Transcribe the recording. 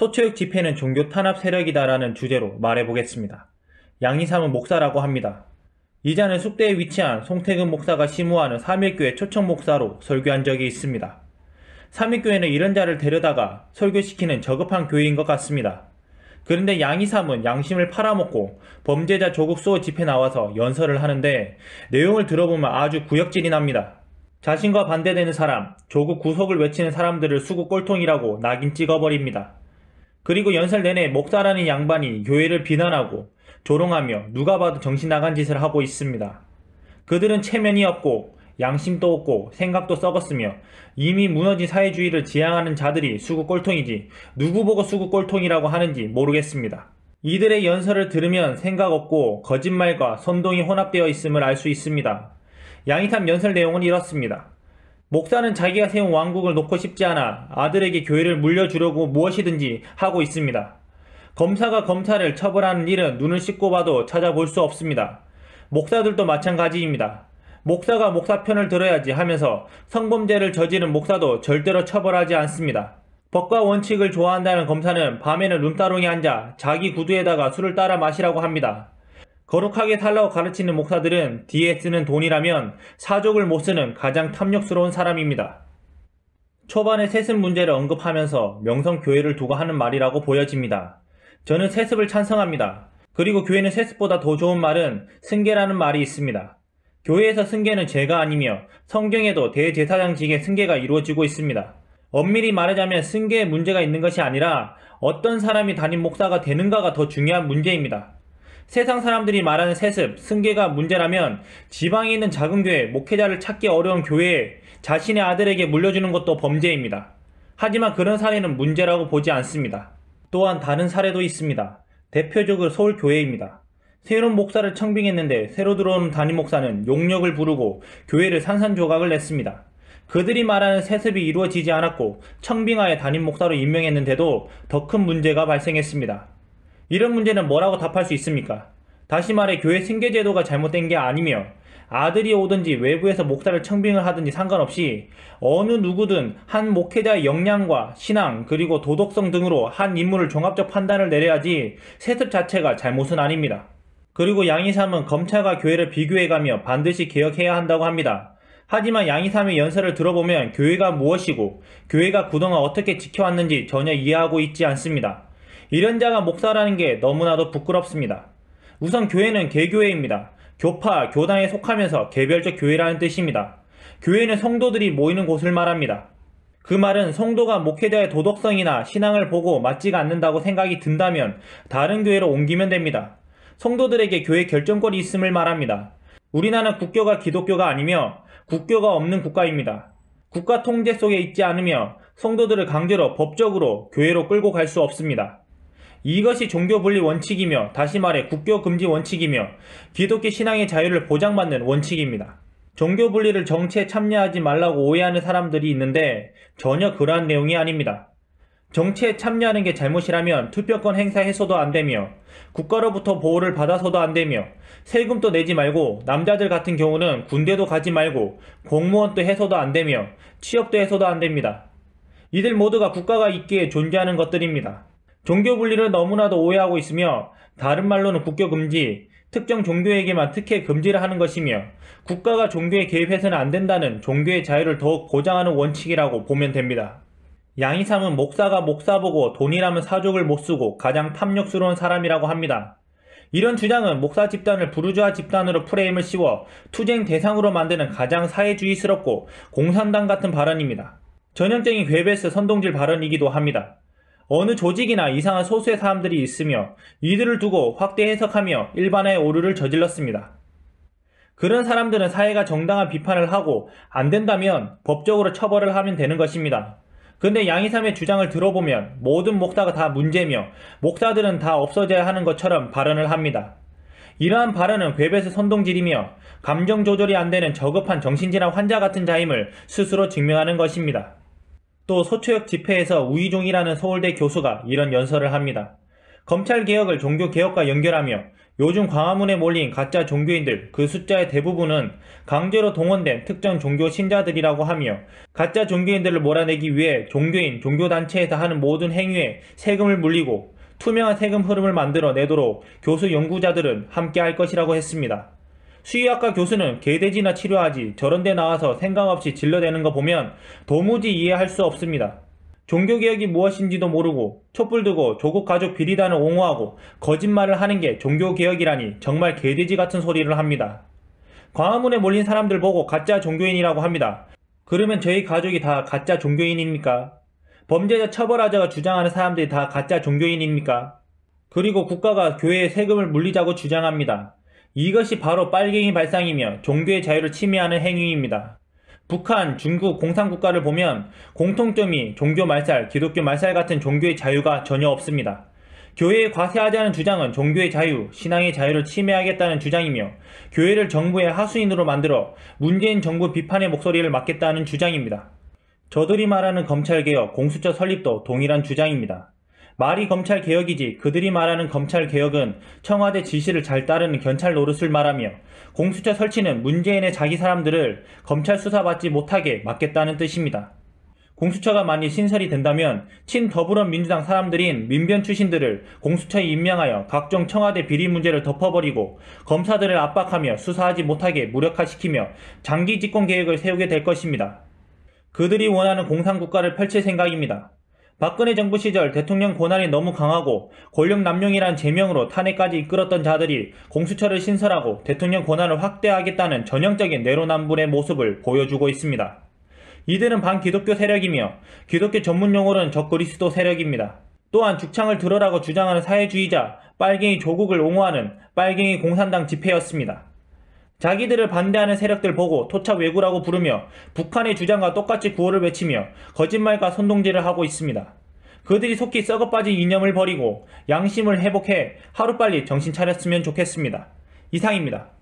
소초역 집회는 종교 탄압 세력이다라는 주제로 말해보겠습니다. 양희삼은 목사라고 합니다. 이자는 숙대에 위치한 송태근 목사가 심우하는 삼일교회 초청 목사로 설교한 적이 있습니다. 삼일교회는 이런 자를 데려다가 설교시키는 저급한 교회인 것 같습니다. 그런데 양희삼은 양심을 팔아먹고 범죄자 조국 수호 집회 나와서 연설을 하는데 내용을 들어보면 아주 구역질이 납니다. 자신과 반대되는 사람, 조국 구속을 외치는 사람들을 수구 꼴통이라고 낙인 찍어버립니다. 그리고 연설 내내 목사라는 양반이 교회를 비난하고 조롱하며 누가 봐도 정신 나간 짓을 하고 있습니다. 그들은 체면이 없고 양심도 없고 생각도 썩었으며 이미 무너진 사회주의를 지향하는 자들이 수구 꼴통이지 누구 보고 수구 꼴통이라고 하는지 모르겠습니다. 이들의 연설을 들으면 생각 없고 거짓말과 선동이 혼합되어 있음을 알 수 있습니다. 양이탐 연설 내용은 이렇습니다. 목사는 자기가 세운 왕국을 놓고 싶지 않아 아들에게 교회를 물려주려고 무엇이든지 하고 있습니다. 검사가 검사를 처벌하는 일은 눈을 씻고 봐도 찾아볼 수 없습니다. 목사들도 마찬가지입니다. 목사가 목사 편을 들어야지 하면서 성범죄를 저지른 목사도 절대로 처벌하지 않습니다. 법과 원칙을 좋아한다는 검사는 밤에는 룸따롱에 앉아 자기 구두에다가 술을 따라 마시라고 합니다. 거룩하게 살라고 가르치는 목사들은 뒤에 쓰는 돈이라면 사족을 못 쓰는 가장 탐욕스러운 사람입니다. 초반에 세습 문제를 언급하면서 명성교회를 두고 하는 말이라고 보여집니다. 저는 세습을 찬성합니다. 그리고 교회는 세습보다 더 좋은 말은 승계라는 말이 있습니다. 교회에서 승계는 죄가 아니며 성경에도 대제사장직의 승계가 이루어지고 있습니다. 엄밀히 말하자면 승계에 문제가 있는 것이 아니라 어떤 사람이 담임 목사가 되는가가 더 중요한 문제입니다. 세상 사람들이 말하는 세습, 승계가 문제라면 지방에 있는 작은 교회, 목회자를 찾기 어려운 교회에 자신의 아들에게 물려주는 것도 범죄입니다. 하지만 그런 사례는 문제라고 보지 않습니다. 또한 다른 사례도 있습니다. 대표적으로 서울교회입니다. 새로운 목사를 청빙했는데 새로 들어온 담임 목사는 용역을 부르고 교회를 산산조각을 냈습니다. 그들이 말하는 세습이 이루어지지 않았고 청빙하에 담임 목사로 임명했는데도 더 큰 문제가 발생했습니다. 이런 문제는 뭐라고 답할 수 있습니까? 다시 말해 교회 승계제도가 잘못된 게 아니며 아들이 오든지 외부에서 목사를 청빙을 하든지 상관없이 어느 누구든 한 목회자의 역량과 신앙 그리고 도덕성 등으로 한 인물을 종합적 판단을 내려야지 세습 자체가 잘못은 아닙니다. 그리고 양이삼은 검찰과 교회를 비교해가며 반드시 개혁해야 한다고 합니다. 하지만 양이삼의 연설을 들어보면 교회가 무엇이고 교회가 구동을 어떻게 지켜왔는지 전혀 이해하고 있지 않습니다. 이런 자가 목사라는 게 너무나도 부끄럽습니다. 우선 교회는 개교회입니다. 교파, 교단에 속하면서 개별적 교회라는 뜻입니다. 교회는 성도들이 모이는 곳을 말합니다. 그 말은 성도가 목회자의 도덕성이나 신앙을 보고 맞지가 않는다고 생각이 든다면 다른 교회로 옮기면 됩니다. 성도들에게 교회 결정권이 있음을 말합니다. 우리나라는 국교가 기독교가 아니며 국교가 없는 국가입니다. 국가 통제 속에 있지 않으며 성도들을 강제로 법적으로 교회로 끌고 갈 수 없습니다. 이것이 종교 분리 원칙이며 다시 말해 국교 금지 원칙이며 기독교 신앙의 자유를 보장받는 원칙입니다. 종교 분리를 정치에 참여하지 말라고 오해하는 사람들이 있는데 전혀 그러한 내용이 아닙니다. 정치에 참여하는 게 잘못이라면 투표권 행사해서도 안 되며 국가로부터 보호를 받아서도 안 되며 세금도 내지 말고 남자들 같은 경우는 군대도 가지 말고 공무원도 해서도 안 되며 취업도 해서도 안 됩니다. 이들 모두가 국가가 있기에 존재하는 것들입니다. 종교 분리를 너무나도 오해하고 있으며 다른 말로는 국교 금지, 특정 종교에게만 특혜 금지를 하는 것이며 국가가 종교에 개입해서는 안 된다는 종교의 자유를 더욱 보장하는 원칙이라고 보면 됩니다. 양이삼은 목사가 목사보고 돈이라면 사족을 못쓰고 가장 탐욕스러운 사람이라고 합니다. 이런 주장은 목사 집단을 부르주아 집단으로 프레임을 씌워 투쟁 대상으로 만드는 가장 사회주의스럽고 공산당 같은 발언입니다. 전형적인 괴베스 선동질 발언이기도 합니다. 어느 조직이나 이상한 소수의 사람들이 있으며 이들을 두고 확대 해석하며 일반의 오류를 저질렀습니다. 그런 사람들은 사회가 정당한 비판을 하고 안 된다면 법적으로 처벌을 하면 되는 것입니다. 근데 양이삼의 주장을 들어보면 모든 목사가 다 문제며 목사들은 다 없어져야 하는 것처럼 발언을 합니다. 이러한 발언은 괴배수 선동질이며 감정 조절이 안 되는 저급한 정신질환 환자 같은 자임을 스스로 증명하는 것입니다. 또서초역 집회에서 우이종이라는 서울대 교수가 이런 연설을 합니다. 검찰개혁을 종교개혁과 연결하며 요즘 광화문에 몰린 가짜 종교인들 그 숫자의 대부분은 강제로 동원된 특정 종교 신자들이라고 하며 가짜 종교인들을 몰아내기 위해 종교인, 종교단체에서 하는 모든 행위에 세금을 물리고 투명한 세금 흐름을 만들어 내도록 교수 연구자들은 함께 할 것이라고 했습니다. 수의학과 교수는 개돼지나 치료하지 저런데 나와서 생각 없이 질러대는 거 보면 도무지 이해할 수 없습니다. 종교개혁이 무엇인지도 모르고 촛불 들고 조국 가족 비리단을 옹호하고 거짓말을 하는 게 종교개혁이라니 정말 개돼지 같은 소리를 합니다. 광화문에 몰린 사람들 보고 가짜 종교인이라고 합니다. 그러면 저희 가족이 다 가짜 종교인입니까? 범죄자 처벌하자가 주장하는 사람들이 다 가짜 종교인입니까? 그리고 국가가 교회에 세금을 물리자고 주장합니다. 이것이 바로 빨갱이 발상이며 종교의 자유를 침해하는 행위입니다. 북한, 중국 공산국가를 보면 공통점이 종교 말살, 기독교 말살 같은 종교의 자유가 전혀 없습니다. 교회에 과세하자는 주장은 종교의 자유, 신앙의 자유를 침해하겠다는 주장이며 교회를 정부의 하수인으로 만들어 문재인 정부 비판의 목소리를 막겠다는 주장입니다. 저들이 말하는 검찰개혁, 공수처 설립도 동일한 주장입니다. 말이 검찰 개혁이지 그들이 말하는 검찰 개혁은 청와대 지시를 잘 따르는 견찰 노릇을 말하며 공수처 설치는 문재인의 자기 사람들을 검찰 수사받지 못하게 막겠다는 뜻입니다. 공수처가 만일 신설이 된다면 친 더불어민주당 사람들인 민변 출신들을 공수처에 임명하여 각종 청와대 비리 문제를 덮어버리고 검사들을 압박하며 수사하지 못하게 무력화시키며 장기 집권 계획을 세우게 될 것입니다. 그들이 원하는 공산국가를 펼칠 생각입니다. 박근혜 정부 시절 대통령 권한이 너무 강하고 권력 남용이란 제명으로 탄핵까지 이끌었던 자들이 공수처를 신설하고 대통령 권한을 확대하겠다는 전형적인 내로남불의 모습을 보여주고 있습니다. 이들은 반기독교 세력이며 기독교 전문 용어로는 적그리스도 세력입니다. 또한 죽창을 들으라고 주장하는 사회주의자 빨갱이 조국을 옹호하는 빨갱이 공산당 집회였습니다. 자기들을 반대하는 세력들 보고 토착 왜구라고 부르며 북한의 주장과 똑같이 구호를 외치며 거짓말과 선동질을 하고 있습니다. 그들이 속히 썩어빠진 이념을 버리고 양심을 회복해 하루빨리 정신 차렸으면 좋겠습니다. 이상입니다.